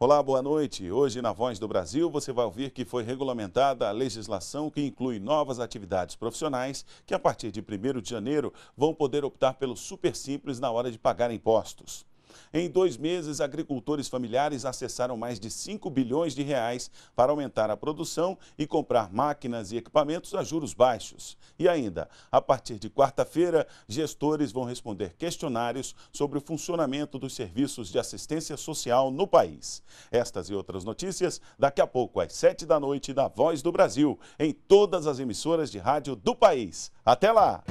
Olá, boa noite. Hoje, na Voz do Brasil, você vai ouvir que foi regulamentada a legislação que inclui novas atividades profissionais que, a partir de 1 de janeiro, vão poder optar pelo super simples na hora de pagar impostos. Em dois meses, agricultores familiares acessaram mais de 5 bilhões de reais para aumentar a produção e comprar máquinas e equipamentos a juros baixos. E ainda, a partir de quarta-feira, gestores vão responder questionários sobre o funcionamento dos serviços de assistência social no país. Estas e outras notícias daqui a pouco, às 7 da noite, da Voz do Brasil, em todas as emissoras de rádio do país. Até lá!